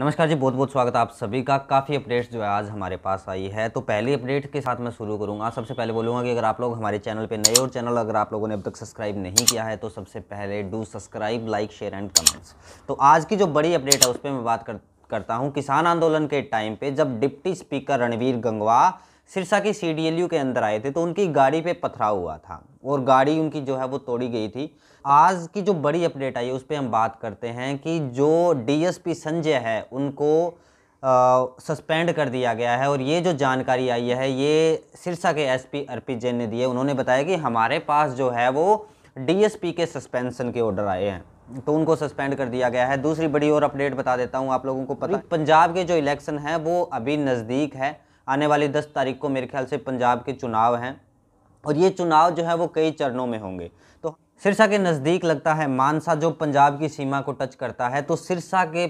नमस्कार जी बहुत बहुत स्वागत है आप सभी का काफ़ी अपडेट्स जो है आज हमारे पास आई है तो पहली अपडेट के साथ मैं शुरू करूंगा सबसे पहले बोलूंगा कि अगर आप लोग हमारे चैनल पे नए और चैनल अगर आप लोगों ने अब तक सब्सक्राइब नहीं किया है तो सबसे पहले do subscribe like share and comments तो आज की जो बड़ी अपडेट है उस पर मैं बात कर, करता हूँ किसान आंदोलन के टाइम पर जब डिप्टी स्पीकर रणवीर गंगवा सिरसा के सी के अंदर आए थे तो उनकी गाड़ी पे पथराव हुआ था और गाड़ी उनकी जो है वो तोड़ी गई थी आज की जो बड़ी अपडेट आई है उस पर हम बात करते हैं कि जो डीएसपी संजय है उनको सस्पेंड कर दिया गया है और ये जो जानकारी आई है ये सिरसा के एसपी अर्पित जैन ने दी है उन्होंने बताया कि हमारे पास जो है वो डीएसपी के सस्पेंशन के ऑर्डर आए हैं तो उनको सस्पेंड कर दिया गया है दूसरी बड़ी और अपडेट बता देता हूँ आप लोगों को पता पंजाब के जो इलेक्शन है वो अभी नज़दीक है आने वाली दस तारीख को मेरे ख्याल से पंजाब के चुनाव हैं और ये चुनाव जो है वो कई चरणों में होंगे तो सिरसा के नज़दीक लगता है मानसा जो पंजाब की सीमा को टच करता है तो सिरसा के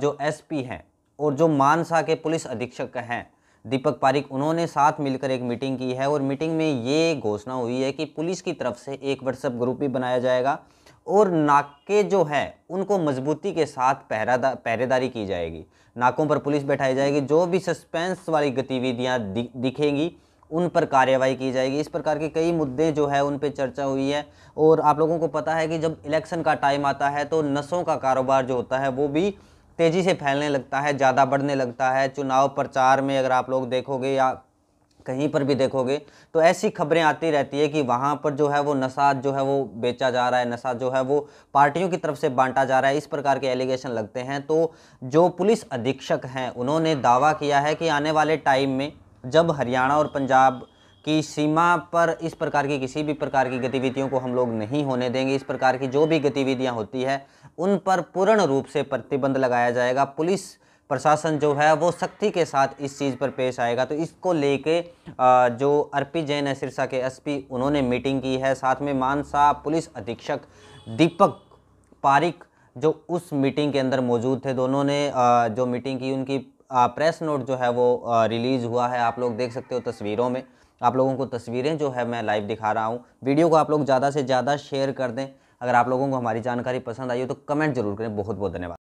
जो एसपी हैं और जो मानसा के पुलिस अधीक्षक हैं दीपक पारिक उन्होंने साथ मिलकर एक मीटिंग की है और मीटिंग में ये घोषणा हुई है कि पुलिस की तरफ से एक व्हाट्सएप ग्रुप भी बनाया जाएगा और नाके जो हैं उनको मजबूती के साथ पहरादा पहरेदारी की जाएगी नाकों पर पुलिस बैठाई जाएगी जो भी सस्पेंस वाली गतिविधियाँ दि, दिखेंगी उन पर कार्रवाई की जाएगी इस प्रकार के कई मुद्दे जो है उन पर चर्चा हुई है और आप लोगों को पता है कि जब इलेक्शन का टाइम आता है तो नशों का कारोबार जो होता है वो भी तेज़ी से फैलने लगता है ज़्यादा बढ़ने लगता है चुनाव प्रचार में अगर आप लोग देखोगे या कहीं पर भी देखोगे तो ऐसी खबरें आती रहती है कि वहाँ पर जो है वो नशा जो है वो बेचा जा रहा है नशा जो है वो पार्टियों की तरफ से बांटा जा रहा है इस प्रकार के एलिगेशन लगते हैं तो जो पुलिस अधीक्षक हैं उन्होंने दावा किया है कि आने वाले टाइम में जब हरियाणा और पंजाब की सीमा पर इस प्रकार की किसी भी प्रकार की गतिविधियों को हम लोग नहीं होने देंगे इस प्रकार की जो भी गतिविधियां होती है उन पर पूर्ण रूप से प्रतिबंध लगाया जाएगा पुलिस प्रशासन जो है वो सख्ती के साथ इस चीज़ पर पेश आएगा तो इसको लेके जो अर्पित जैन है सिरसा के एसपी उन्होंने मीटिंग की है साथ में मानसा पुलिस अधीक्षक दीपक पारिक जो उस मीटिंग के अंदर मौजूद थे दोनों ने जो मीटिंग की उनकी प्रेस नोट जो है वो रिलीज़ हुआ है आप लोग देख सकते हो तस्वीरों में आप लोगों को तस्वीरें जो है मैं लाइव दिखा रहा हूँ वीडियो को आप लोग ज़्यादा से ज़्यादा शेयर कर दें अगर आप लोगों को हमारी जानकारी पसंद आई हो तो कमेंट जरूर करें बहुत बहुत धन्यवाद